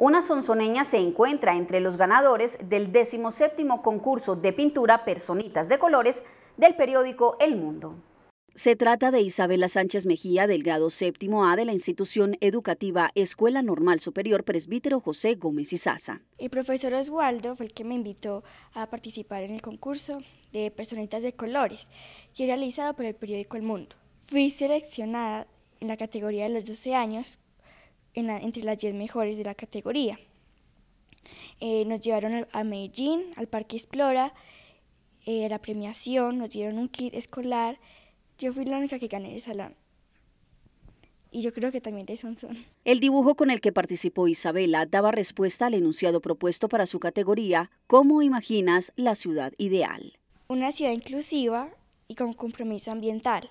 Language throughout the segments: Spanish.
Una sonsoneña se encuentra entre los ganadores del 17 concurso de pintura Personitas de Colores del periódico El Mundo. Se trata de Isabela Sánchez Mejía del grado séptimo A de la institución educativa Escuela Normal Superior Presbítero José Gómez Sasa. El profesor Oswaldo fue el que me invitó a participar en el concurso de Personitas de Colores, que realizado por el periódico El Mundo. Fui seleccionada en la categoría de los 12 años entre las 10 mejores de la categoría. Eh, nos llevaron a Medellín, al Parque Explora, eh, la premiación, nos dieron un kit escolar. Yo fui la única que gané el salón. Y yo creo que también de Sonson. El dibujo con el que participó Isabela daba respuesta al enunciado propuesto para su categoría, ¿Cómo imaginas la ciudad ideal? Una ciudad inclusiva y con compromiso ambiental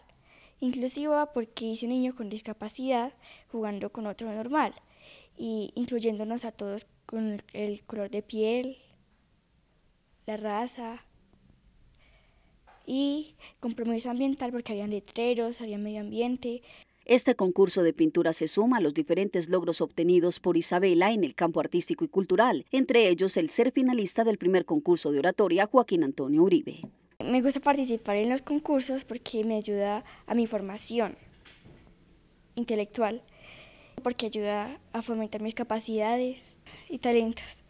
inclusiva porque hice niños con discapacidad jugando con otro normal y incluyéndonos a todos con el color de piel, la raza y compromiso ambiental porque había letreros, había medio ambiente. Este concurso de pintura se suma a los diferentes logros obtenidos por Isabela en el campo artístico y cultural, entre ellos el ser finalista del primer concurso de oratoria Joaquín Antonio Uribe me gusta participar en los concursos porque me ayuda a mi formación intelectual, porque ayuda a fomentar mis capacidades y talentos.